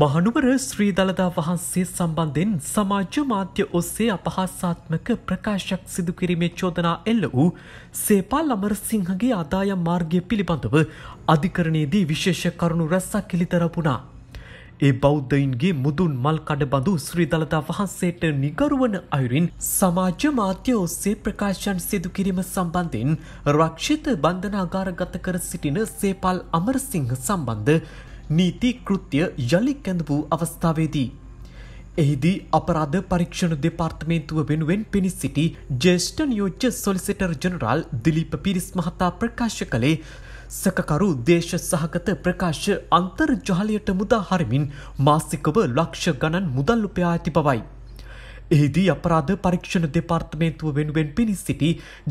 මහනුවර ශ්‍රී දළදා වහන්සේ සම්බන්ධෙන් සමාජ මාධ්‍ය ඔස්සේ අපහාසාත්මක ප්‍රකාශයක් සිදු කිරීමේ චෝදනා එල්ල වූ සේපාල් අමරසිංහගේ ආදායම් මාර්ගය පිළිබඳව අධිකරණයේදී විශේෂ කරුණු රැස්සක් කෙළිතරපුුණා. ඒ බෞද්ධයින්ගේ මුදුන් මල් කඩබඳු ශ්‍රී දළදා වහන්සේට නිගරුවන අයුරින් සමාජ මාධ්‍ය ඔස්සේ ප්‍රකාශන් සිදු කිරීම සම්බන්ධෙන් රක්ෂිත බන්ධනාගාරගත කර සිටින සේපාල් අමරසිංහ සම්බන්ධ නීති කෘත්‍ය යළි කැඳපු අවස්ථාවේදී. එහිදී අපරාධ පරීක්ෂණ දෙපාර්තමේන්තුව වෙනුවෙන් පිණිස් සිටි ජේෂ්ඨ නියෝජ්‍ය සොලිසිටර් ජනරාල් දිලීප පිරිස් මහතා ප්‍රකාශ කළේ සකකරු දේශ සහගත ප්‍රකාශ අන්තර්ජාලයට මුදා හරිමින් මාසිකව ලක්ෂ ගණන් මුදල් උපයා ඇති බවයි. එහිදී අපරාධ පරීක්ෂණ දෙපාර්තමේන්තුව වෙනුවෙන් පිණි සිටි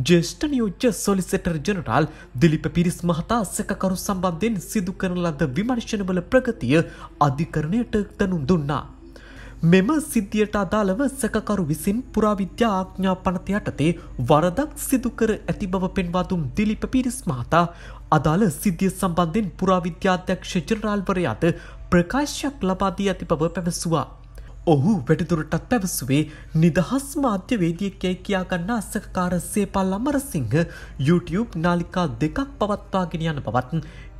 ජේෂ්ඨ නියෝජ්‍ය සොලිසිටර් ජනරාල් දිලිප පිරිස් මහතා සැකකරු සම්බන්ධයෙන් සිදු කරන ලද විමර්ශනවල ප්‍රගතිය අධිකරණයට තනුම් දුන්නා. මෙම සිද්ධියට අදාළව සැකකරු විසින් පුරාවිද්‍යා ආඥා පනත යටතේ වරදක් සිදුකර ඇති බව පෙන්වාදුම් දිලිප පිරිස් මහතා අදාළ සිද්ධිය සම්බන්ධයෙන් පුරාවිද්‍යාධ්‍යක්ෂ ජනරාල්වරයාට ප්‍රකාශයක් ලබාදී ඇති බව පැවසුවා. ඔහු වැඩදුරටත් පැවසුවේ නිදහස් මාධ්‍යවේදියකැයි කියාගන්න අස්සකාර සේපල් අමරසිංහ YouTube නාලිකා දෙකක් පවත්වාගෙන යන පවත්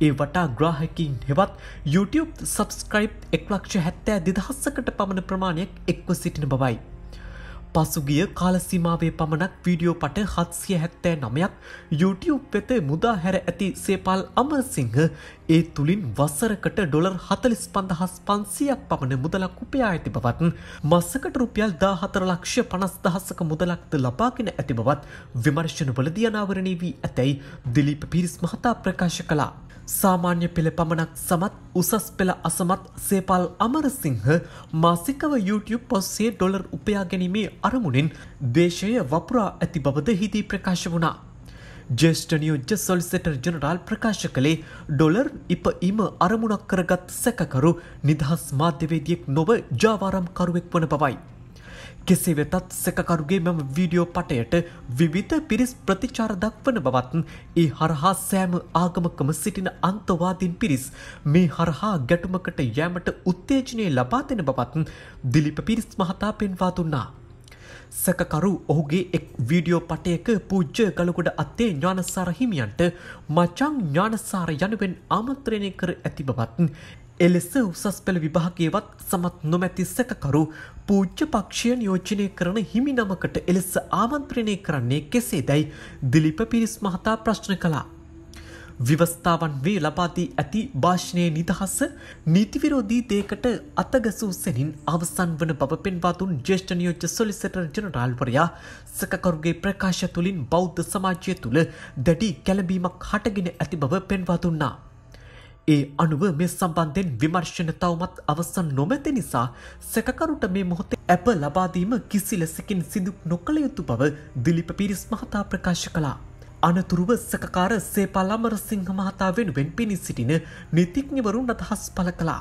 ඒ වටා ග්‍රාහකින් හෙවත් YouTube සබස්ක්‍රයිප් එක්ලක්ෂ හැත්තෑ දෙදහස්සකට පමණ ප්‍රමාණයක් එක්ව සිටින බවයි. පසුගිය කාලසිමාවේ පමණක් වීඩියෝ පට හත්සිය හැත්තෑ නමයක් YouTube වෙත මුදා හැර ඇති සේපාල් අමරසිංහ ඒ තුළින් වසරකට ඩොලර් හතලිස් පඳහස් පන්සියක් පමණ මුදලක් උපයා ඇති බවත් මස්සකට රුපියල් දා හතර ලක්ෂ පනස් දහසක මුදලක්ද ලබාගෙන ඇති බවත් විමර්ශණ වලදියනාවරණී වී ඇතැයි දිලිප පිරිස් මහතා ප්‍රකාශ කලා. සාමාන්‍ය පෙළ පමණක් සමත් උසස් පෙළ අසමත් සේපල් අමරසිංහ මාසිකව YouTube පස්සේ ඩොලර් උපයා ගැනීමේ අරමුණෙන් දේශය වපුරා ඇති බවද හිදී ප්‍රකාශ වුණා. ජෙස්ට නියෝජ්‍ය සොලිසෙටර් ජනරාල් ප්‍රකාශ කළේ ඩොලර් ඉප ඉම අරමුණක් කරගත් සැකකරු නිදහස් මාධ්‍යවේදියෙක් නොව ජාවාරම්කරුවෙක් වන බවයි. කෙසේ වෙතත් සැකකරුගේ මෙම වීඩියෝ පටයට විවිධ පිරිස් ප්‍රතිචාර දක්වන බවත් ඒ හරහා සෑම ආගමකම සිටින අන්තවාදීන් පිරිස් මේ හරහා ගැටුමකට යෑමට උත්තේජනය ලබා දෙන බවත් දිලිප පිරිස් මහතා පෙන්වා දුන්නා. සැකකරු ඔහුගේ එක් වීඩියෝ පටයක පූජ්ජ ගලකුඩ අත්තේ ඥානසාර හිමියන්ට මචං ඥානසාර යනුවෙන් ආමත්‍රණය කර ඇති බවත් එලෙස උසස් පෙළ විභාගේවත් සමත් නොමැති සැකකරු පූජ්‍ය පක්ෂය නියෝජනය කරන හිමිනමකට එලෙස ආමන්ත්‍රණය කරන්නේ කෙසේ දැයි දිලිප පිරිස් මහතා ප්‍රශ්න කළා. විවස්ථාවන් වේ ලබාදී ඇති භාෂණය නිදහස නීතිවිරෝධී දේකට අතගසූසෙනින් අවසන් වන බව පෙන්වාතුන් ජේෂ්ඨ නියෝජ්‍ය සොලිසිටර් ජනරාල්වරයා සකකරුගේ ප්‍රකාශ තුළින් බෞද්ධ සමාජය තුළ දැඩි කැලබීමක් හටගෙන ඇති බව පෙන්වාතුන්නා. ඒ අනුව මේ සම්බන්ධයෙන් විමර්ශණ තවමත් අවසන් නොමැති නිසා සැකකරුට මේ මොහොතේ ඇප ලබාදීම කිසි ලෙසකින් සිදු නොකළ යුතු බව දිලිප පිරිස් මහතා ප්‍රකාශ කලා. අනතුරුව සකකාර සේපාලාමර සිංහ මහතා වෙනුවෙන් පිණි සිටින නිතිඥවරුන් අදහස් පල කලා.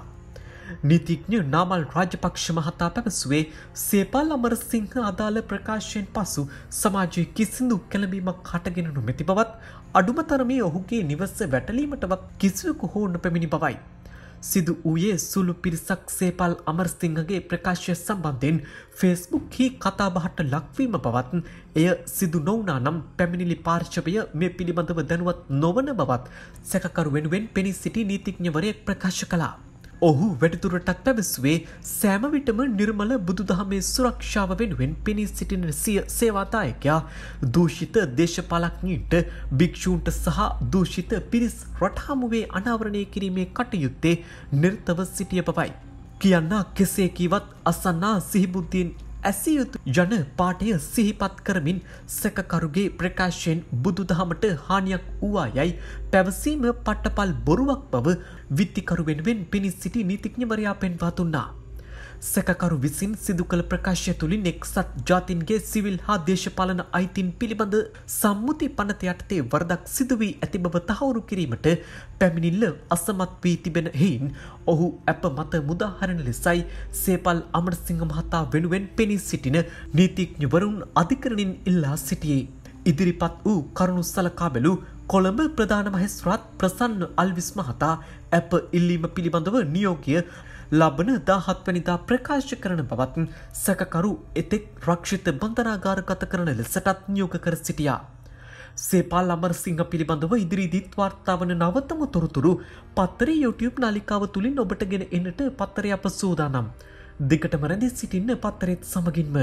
නීතිඥ නාමල් රාජපක්ෂ මහතා පැවසුවේ සේපාල් අමරසිංහ අදාළ ප්‍රකාශයෙන් පසු සමාජයේ කිසිදු කැළඹීමක් හටගෙනනු මෙති බවත් අඩුමතරමේ ඔහුගේ නිවස වැටලීමටවත් කිසිවකු හෝන්න පැමිණි බවයි. සිදු වූයේ සුළු පිරිසක් සේපල් අමරසිංහගේ ප්‍රකාශය සම්බන්ධයෙන් ෆෙස්බුක් හි කතාබහට ලක්වීම පවත් එය සිදු නොවනා නම් පැමිණිලි පාර්ශවය මේ පිළිබඳව දැනුවත් නොවන බවත් සැකරු වෙනුවෙන් පෙනී සිටි නීතිඥවරය ප්‍රකාශ කලා. ඔහු වැඩිතුරටත් පැවසුවේ සෑමවිටම නිර්මල බුදුදහමේ සුරක්ෂාව වෙනුවෙන් පෙනී සිටින සිය සේවාතායකයා දූෂිත දේශපාලක්ඥීන්ට භික්‍ෂූන්ට සහ දූෂිත පිරිස් රටහමුවේ අනාවරණය කිරීමේ කටයුත්තේ නිර්තව සිටිය පවයි. කියන්න කෙසේකීවත් අසන්නා සිහිබුද්ධියෙන් ඇසියුතු යන පාටය සිහිපත් කරමින් සැකකරුගේ ප්‍රකාශයෙන් බුදුදහමට හානියක් වූවා යැයි පැවසීම පට්ටපල් බොරුවක් බව විත්තිකරුවෙන්වෙන් පිණිස් සිටි නීතිඥවරයා පෙන්වාතුන්නා. සැකකරු විසින් සිදු කළ ප්‍රකාශය තුළින් එක්සත් ජාතින්ගේ සිවිල් හා දේශපාලන අයිතින් පිළිබඳ සම්මුති පනත යටතේ වරදක් සිදුවී ඇති බව තහවුරු කිරීමට පැමිණිල්ල අසමත් වී තිබෙන හෙයින් ඔහු ඇප මත මුදාහරණ ලෙසයි සේපල් අමරසිංහ මහතා වෙනුවෙන් පෙනී සිටින නීතිඥවරුන් අධිකරණින් ඉල්ලා සිටියේ. ඉදිරිපත් වූ කරුණු සලකා බැලූ කොළඹ ප්‍රධාන මහෙස්රත් ප්‍රසන්න අල්විස් මහතා ඇප ඉල්ලීම පිළිබඳව නියෝගය ලබන දාහත්වනිදා ප්‍රකාශ කරන බවත් සැකකරු එතෙක් රක්ෂිත බන්ධනාගාරගත කරන ලෙසටත් නියෝග කර සිටියා. සේපාල් අමරසිංහ පිළිබඳව ඉදිරිදිත් වාර්තාාවන නවතම තොරතුරු පත්තරේ YouTube නාලිකාව තුළින් ඔබට ගෙන එන්නට පත්තරය අප සූදානම්. දෙකටමරදි සිටින්න පත්තරෙත් සමගින්ම.